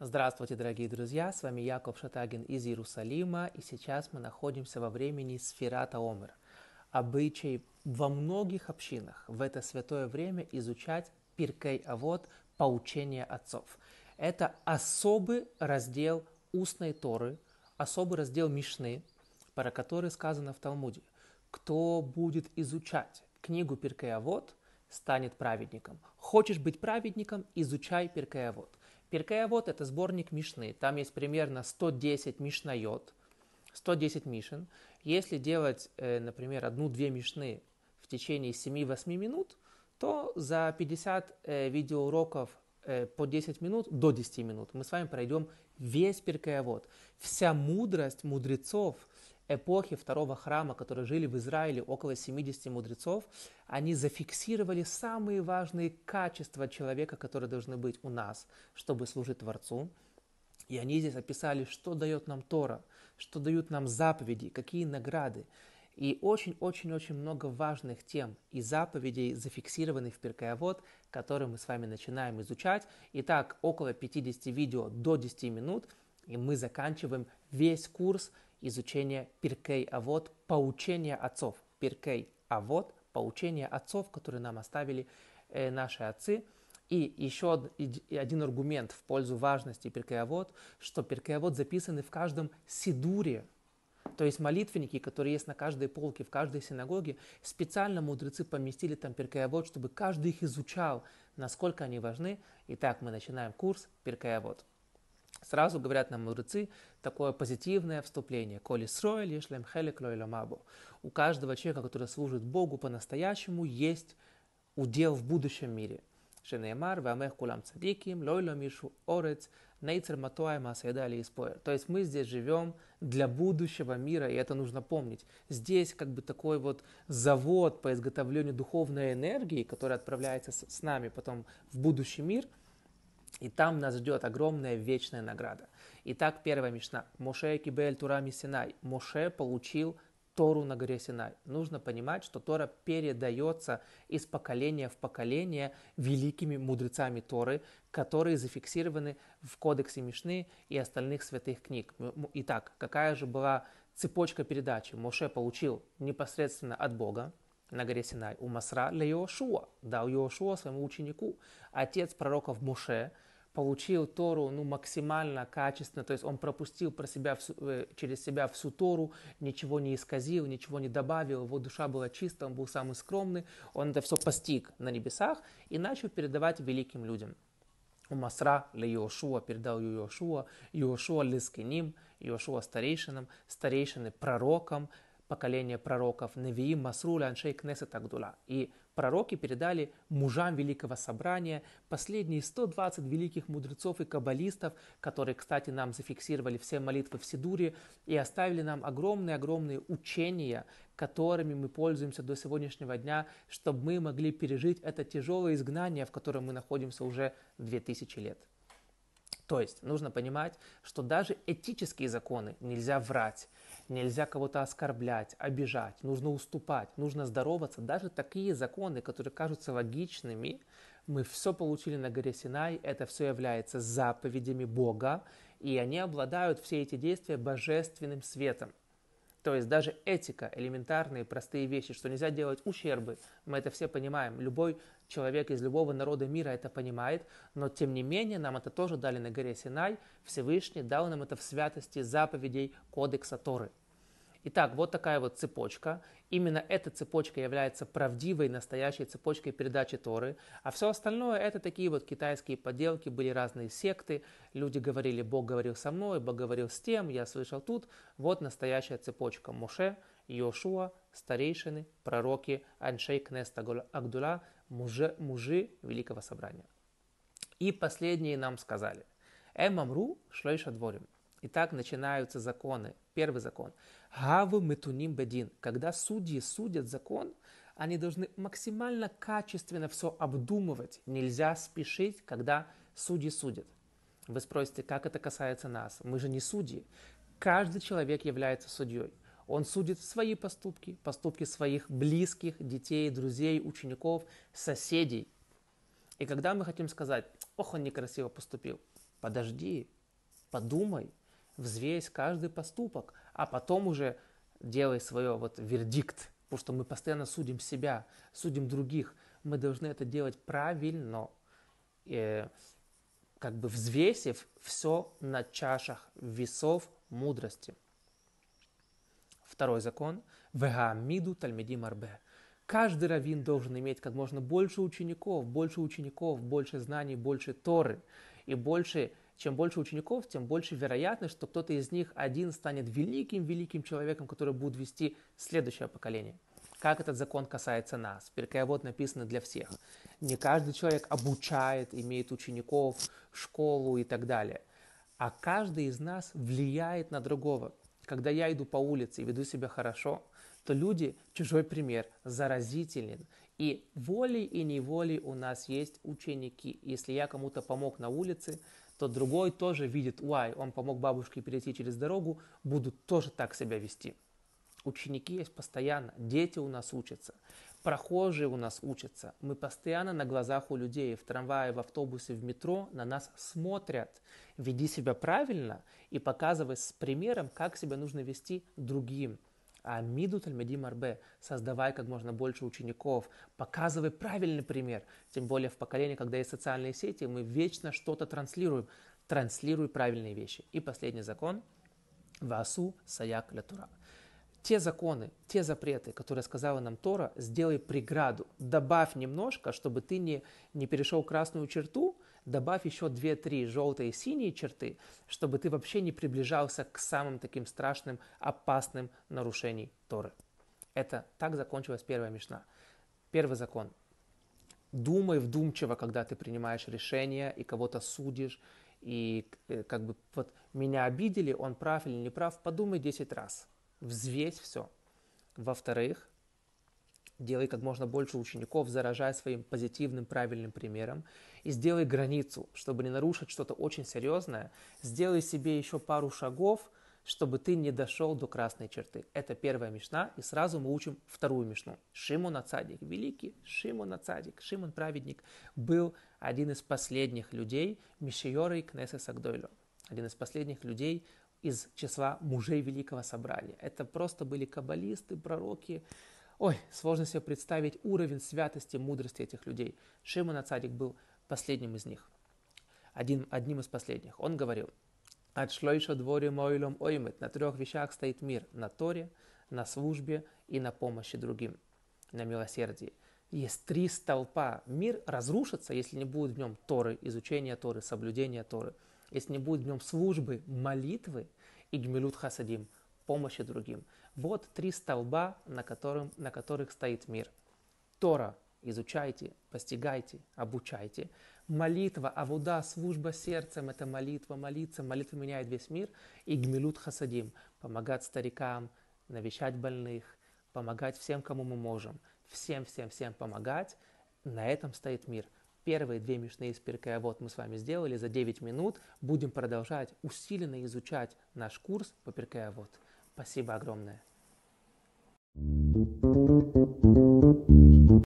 Здравствуйте, дорогие друзья! С вами Яков Шатагин из Иерусалима, и сейчас мы находимся во времени Сферата Омер. Обычай во многих общинах в это святое время изучать Пиркей Авод, поучение отцов. Это особый раздел устной Торы, особый раздел Мишны, про который сказано в Талмуде. Кто будет изучать книгу Пиркей Авод, станет праведником. Хочешь быть праведником, изучай Перкея Вот. это сборник Мишны. Там есть примерно 110 Мишнайот, 110 Мишин. Если делать, э, например, одну-две Мишны в течение 7-8 минут, то за 50 э, видеоуроков э, по 10 минут до 10 минут мы с вами пройдем весь Перкея Вся мудрость мудрецов – эпохи второго храма, которые жили в Израиле, около 70 мудрецов, они зафиксировали самые важные качества человека, которые должны быть у нас, чтобы служить Творцу. И они здесь описали, что дает нам Тора, что дают нам заповеди, какие награды. И очень-очень-очень много важных тем и заповедей зафиксированных в Перкаявод, которые мы с вами начинаем изучать. Итак, около 50 видео до 10 минут, и мы заканчиваем весь курс – изучение Пиркей Авод, поучение отцов. Пиркей Авод, поучение отцов, которые нам оставили э, наши отцы. И еще один аргумент в пользу важности Пиркей Авод, что Пиркей Авод записаны в каждом сидуре, то есть молитвенники, которые есть на каждой полке, в каждой синагоге, специально мудрецы поместили там перкаявод, чтобы каждый их изучал, насколько они важны. Итак, мы начинаем курс перкаявод. Сразу говорят нам мудрецы такое позитивное вступление. «Коли срой лишь лемхелек Мабу. У каждого человека, который служит Богу по-настоящему, есть удел в будущем мире. Шенеймар, Вамех Кулам Цадиким, Лойла Мишу Орец, Нейцер Матуай Масайдали Испоэр. То есть мы здесь живем для будущего мира, и это нужно помнить. Здесь как бы такой вот завод по изготовлению духовной энергии, который отправляется с нами потом в будущий мир – и там нас ждет огромная вечная награда. Итак, первая мечта. Моше Кибель Турами Синай. Моше получил Тору на горе Синай. Нужно понимать, что Тора передается из поколения в поколение великими мудрецами Торы, которые зафиксированы в Кодексе Мишны и остальных святых книг. Итак, какая же была цепочка передачи? Моше получил непосредственно от Бога, на горе Синай. У Масра для Йошуа дал Йошуа своему ученику. Отец пророков Муше получил Тору ну, максимально качественно, то есть он пропустил про себя, всю, э, через себя всю Тору, ничего не исказил, ничего не добавил, его душа была чиста, он был самый скромный, он это все постиг на небесах и начал передавать великим людям. У Масра для Йошуа передал Йошуа, Йошуа Лискиним, Йошуа старейшинам, старейшины пророкам, поколение пророков, Невиим, Масруля, Аншей, Кнесет, Агдула. И пророки передали мужам Великого Собрания последние 120 великих мудрецов и каббалистов, которые, кстати, нам зафиксировали все молитвы в Сидуре и оставили нам огромные-огромные учения, которыми мы пользуемся до сегодняшнего дня, чтобы мы могли пережить это тяжелое изгнание, в котором мы находимся уже 2000 лет. То есть нужно понимать, что даже этические законы нельзя врать нельзя кого-то оскорблять, обижать, нужно уступать, нужно здороваться. Даже такие законы, которые кажутся логичными, мы все получили на горе Синай, это все является заповедями Бога, и они обладают все эти действия божественным светом. То есть даже этика, элементарные, простые вещи, что нельзя делать ущербы, мы это все понимаем. Любой человек из любого народа мира это понимает, но тем не менее нам это тоже дали на горе Синай. Всевышний дал нам это в святости заповедей Кодекса Торы. Итак, вот такая вот цепочка. Именно эта цепочка является правдивой, настоящей цепочкой передачи Торы, а все остальное это такие вот китайские подделки, были разные секты, люди говорили, Бог говорил со мной, Бог говорил с тем, я слышал тут, вот настоящая цепочка Моше, Йошуа, старейшины, пророки, Аншей Кнеста Агдула, мужи, мужи Великого Собрания. И последние нам сказали, Эмамру шлейша дворим – и так начинаются законы. Первый закон. Гавы метуним бедин. Когда судьи судят закон, они должны максимально качественно все обдумывать. Нельзя спешить, когда судьи судят. Вы спросите, как это касается нас? Мы же не судьи. Каждый человек является судьей. Он судит свои поступки, поступки своих близких, детей, друзей, учеников, соседей. И когда мы хотим сказать, ох, он некрасиво поступил, подожди, подумай, взвесь каждый поступок, а потом уже делай свое вот вердикт, потому что мы постоянно судим себя, судим других. Мы должны это делать правильно, э, как бы взвесив все на чашах весов мудрости. Второй закон – Ва-Миду тальмиди марбе. Каждый раввин должен иметь как можно больше учеников, больше учеников, больше знаний, больше Торы и больше чем больше учеников, тем больше вероятность, что кто-то из них один станет великим-великим человеком, который будет вести следующее поколение. Как этот закон касается нас? Перковод написано для всех. Не каждый человек обучает, имеет учеников, школу и так далее. А каждый из нас влияет на другого. Когда я иду по улице и веду себя хорошо, то люди чужой пример заразителен. И волей и неволей у нас есть ученики. Если я кому-то помог на улице, то другой тоже видит, уай, он помог бабушке перейти через дорогу, буду тоже так себя вести. Ученики есть постоянно, дети у нас учатся, прохожие у нас учатся. Мы постоянно на глазах у людей, в трамвае, в автобусе, в метро на нас смотрят. Веди себя правильно и показывай с примером, как себя нужно вести другим. А, Миду Тальмедим Арбе, создавай как можно больше учеников, показывай правильный пример. Тем более в поколении, когда есть социальные сети, мы вечно что-то транслируем. Транслируй правильные вещи. И последний закон – Васу Саяк Лятура. Те законы, те запреты, которые сказала нам Тора, сделай преграду, добавь немножко, чтобы ты не, не перешел красную черту – добавь еще 2-3 желтые и синие черты, чтобы ты вообще не приближался к самым таким страшным, опасным нарушениям Торы. Это так закончилась первая мишна. Первый закон. Думай вдумчиво, когда ты принимаешь решение и кого-то судишь, и э, как бы вот меня обидели, он прав или не прав, подумай 10 раз, взвесь все. Во-вторых, Делай как можно больше учеников, заражая своим позитивным, правильным примером. И сделай границу, чтобы не нарушить что-то очень серьезное. Сделай себе еще пару шагов, чтобы ты не дошел до красной черты. Это первая мишна, и сразу мы учим вторую мишну. Шимон Ацадик, великий Шимон Ацадик, Шимон Праведник, был один из последних людей Мишиоры и Кнесса Один из последних людей, из числа мужей Великого Собрания. Это просто были каббалисты, пророки, Ой, сложно себе представить уровень святости, мудрости этих людей. Шимон Ацадик был последним из них. Один, одним из последних. Он говорил, «От шлойша дворе мойлом оймет» на трех вещах стоит мир – на Торе, на службе и на помощи другим, на милосердии. Есть три столпа. Мир разрушится, если не будет в нем Торы, изучения Торы, соблюдения Торы, если не будет в нем службы, молитвы и гмилют хасадим – помощи другим. Вот три столба, на, которым, на которых стоит мир. Тора – изучайте, постигайте, обучайте. Молитва, авуда, служба сердцем – это молитва, молиться, молитва меняет весь мир. И гмилют хасадим – помогать старикам, навещать больных, помогать всем, кому мы можем. Всем, всем, всем помогать. На этом стоит мир – первые две мишны из Перкая вот мы с вами сделали за 9 минут. Будем продолжать усиленно изучать наш курс по Перкая вот. Спасибо огромное. thank you